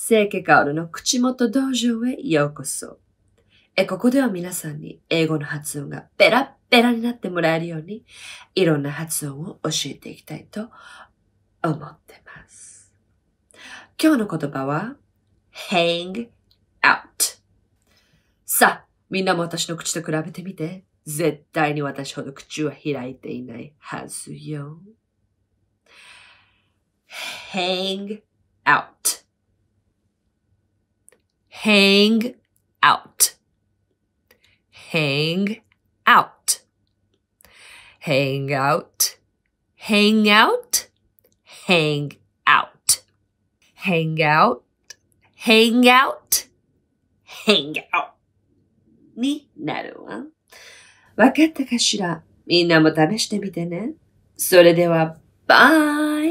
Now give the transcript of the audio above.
聖家カオルの口元道場へようこそ。え、ここでは皆さんに英語の発音がペラッペラになってもらえるように、いろんな発音を教えていきたいと思ってます。今日の言葉は、hang out。さあ、みんなも私の口と比べてみて。絶対に私ほど口は開いていないはずよ。hang out. hang out, hang out, hang out, hang out, hang out, hang out, hang out, hang out になるわ。わかったかしらみんなも試してみてね。それでは、バイ